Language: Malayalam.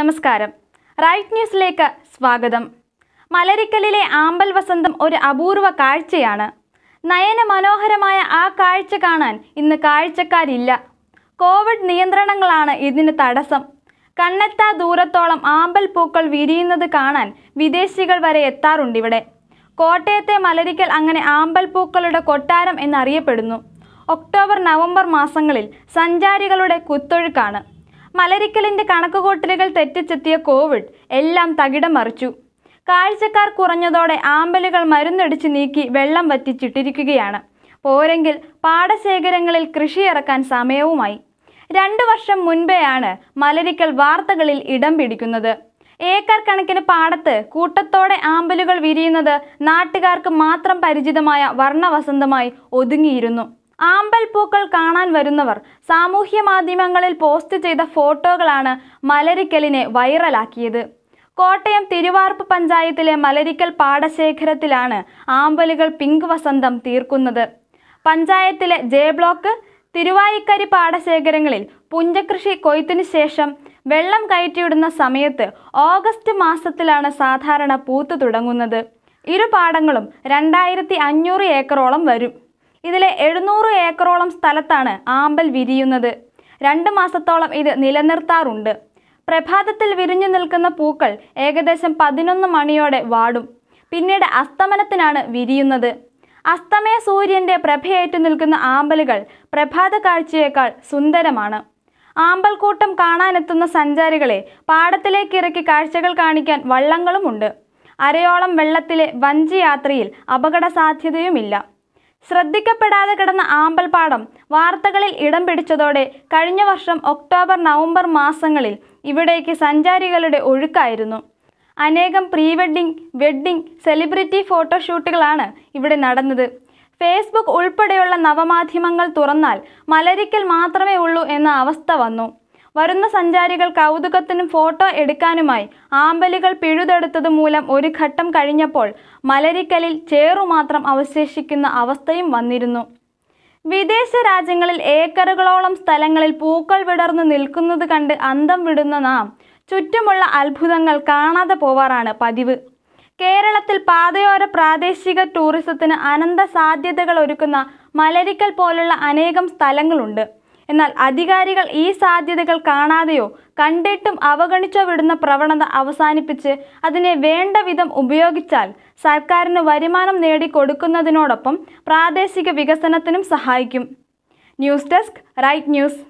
നമസ്കാരം റൈറ്റ് ന്യൂസിലേക്ക് സ്വാഗതം മലരിക്കലിലെ ആമ്പൽ വസന്തം ഒരു അപൂർവ കാഴ്ചയാണ് നയന മനോഹരമായ ആ കാഴ്ച കാണാൻ ഇന്ന് കാഴ്ചക്കാരില്ല കോവിഡ് നിയന്ത്രണങ്ങളാണ് ഇതിന് തടസ്സം കണ്ണെത്താ ദൂരത്തോളം ആമ്പൽ പൂക്കൾ വിരിയുന്നത് കാണാൻ വിദേശികൾ വരെ എത്താറുണ്ടിവിടെ കോട്ടയത്തെ മലരിക്കൽ അങ്ങനെ ആമ്പൽ പൂക്കളുടെ കൊട്ടാരം എന്നറിയപ്പെടുന്നു ഒക്ടോബർ നവംബർ മാസങ്ങളിൽ സഞ്ചാരികളുടെ കുത്തൊഴുക്കാണ് മലരിക്കലിൻ്റെ കണക്കുകൂട്ടലുകൾ തെറ്റിച്ചെത്തിയ കോവിഡ് എല്ലാം തകിടം മറിച്ചു കാഴ്ചക്കാർ കുറഞ്ഞതോടെ ആമ്പലുകൾ മരുന്നടിച്ച് നീക്കി വെള്ളം വറ്റിച്ചിട്ടിരിക്കുകയാണ് പോരെങ്കിൽ പാടശേഖരങ്ങളിൽ കൃഷിയിറക്കാൻ സമയവുമായി രണ്ടു വർഷം മുൻപെയാണ് മലരിക്കൽ വാർത്തകളിൽ ഇടം പിടിക്കുന്നത് ഏക്കർ കണക്കിന് പാടത്ത് കൂട്ടത്തോടെ ആമ്പലുകൾ വിരിയുന്നത് നാട്ടുകാർക്ക് മാത്രം പരിചിതമായ വർണ്ണവസന്തമായി ഒതുങ്ങിയിരുന്നു ആമ്പൽ പൂക്കൾ കാണാൻ വരുന്നവർ സാമൂഹ്യ മാധ്യമങ്ങളിൽ പോസ്റ്റ് ചെയ്ത ഫോട്ടോകളാണ് മലരിക്കലിനെ വൈറലാക്കിയത് കോട്ടയം തിരുവാർപ്പ് പഞ്ചായത്തിലെ മലരിക്കൽ പാടശേഖരത്തിലാണ് ആമ്പലുകൾ പിങ്ക് വസന്തം തീർക്കുന്നത് പഞ്ചായത്തിലെ ജെ ബ്ലോക്ക് തിരുവായിക്കരി പാടശേഖരങ്ങളിൽ പുഞ്ചകൃഷി കൊയ്ത്തിനു ശേഷം വെള്ളം കയറ്റിയിടുന്ന സമയത്ത് ഓഗസ്റ്റ് മാസത്തിലാണ് സാധാരണ പൂത്തു തുടങ്ങുന്നത് ഇരു പാടങ്ങളും രണ്ടായിരത്തി അഞ്ഞൂറ് ഏക്കറോളം വരും ഇതിലെ എഴുന്നൂറ് ഏക്കറോളം സ്ഥലത്താണ് ആമ്പൽ വിരിയുന്നത് രണ്ട് മാസത്തോളം ഇത് നിലനിർത്താറുണ്ട് പ്രഭാതത്തിൽ വിരിഞ്ഞു നിൽക്കുന്ന പൂക്കൾ ഏകദേശം പതിനൊന്ന് മണിയോടെ വാടും പിന്നീട് അസ്തമനത്തിനാണ് വിരിയുന്നത് അസ്തമയ സൂര്യന്റെ പ്രഭയേറ്റു നിൽക്കുന്ന ആമ്പലുകൾ പ്രഭാത കാഴ്ചയേക്കാൾ സുന്ദരമാണ് ആമ്പൽക്കൂട്ടം കാണാനെത്തുന്ന സഞ്ചാരികളെ പാടത്തിലേക്ക് ഇറക്കി കാഴ്ചകൾ കാണിക്കാൻ വള്ളങ്ങളുമുണ്ട് അരയോളം വെള്ളത്തിലെ വഞ്ചി യാത്രയിൽ അപകട സാധ്യതയുമില്ല ശ്രദ്ധിക്കപ്പെടാതെ കിടന്ന ആമ്പൽപ്പാടം വാർത്തകളിൽ ഇടം പിടിച്ചതോടെ കഴിഞ്ഞ വർഷം ഒക്ടോബർ നവംബർ മാസങ്ങളിൽ ഇവിടേക്ക് സഞ്ചാരികളുടെ ഒഴുക്കായിരുന്നു അനേകം പ്രീ വെഡിങ് വെഡിങ് സെലിബ്രിറ്റി ഫോട്ടോഷൂട്ടുകളാണ് ഇവിടെ നടന്നത് ഫേസ്ബുക്ക് ഉൾപ്പെടെയുള്ള നവമാധ്യമങ്ങൾ തുറന്നാൽ മലരിക്കൽ മാത്രമേ ഉള്ളൂ എന്ന അവസ്ഥ വന്നു വരുന്ന സഞ്ചാരികൾ കൗതുകത്തിനും ഫോട്ടോ എടുക്കാനുമായി ആമ്പലുകൾ പിഴുതെടുത്തത് മൂലം ഒരു ഘട്ടം കഴിഞ്ഞപ്പോൾ മലരിക്കലിൽ ചേറുമാത്രം അവശേഷിക്കുന്ന അവസ്ഥയും വന്നിരുന്നു വിദേശ രാജ്യങ്ങളിൽ ഏക്കറുകളോളം സ്ഥലങ്ങളിൽ പൂക്കൾ വിടർന്നു നിൽക്കുന്നത് കണ്ട് അന്തം വിടുന്ന നാം ചുറ്റുമുള്ള അത്ഭുതങ്ങൾ കാണാതെ പോവാറാണ് പതിവ് കേരളത്തിൽ പാതയോര പ്രാദേശിക ടൂറിസത്തിന് അനന്ത സാധ്യതകൾ ഒരുക്കുന്ന മലരിക്കൽ പോലുള്ള അനേകം സ്ഥലങ്ങളുണ്ട് എന്നാൽ അധികാരികൾ ഈ സാധ്യതകൾ കാണാതെയോ കണ്ടിട്ടും അവഗണിച്ചോ വിടുന്ന പ്രവണത അവസാനിപ്പിച്ച് അതിനെ വേണ്ട വിധം ഉപയോഗിച്ചാൽ സർക്കാരിന് വരുമാനം നേടിക്കൊടുക്കുന്നതിനോടൊപ്പം പ്രാദേശിക വികസനത്തിനും സഹായിക്കും ന്യൂസ് ഡെസ്ക് റൈറ്റ് ന്യൂസ്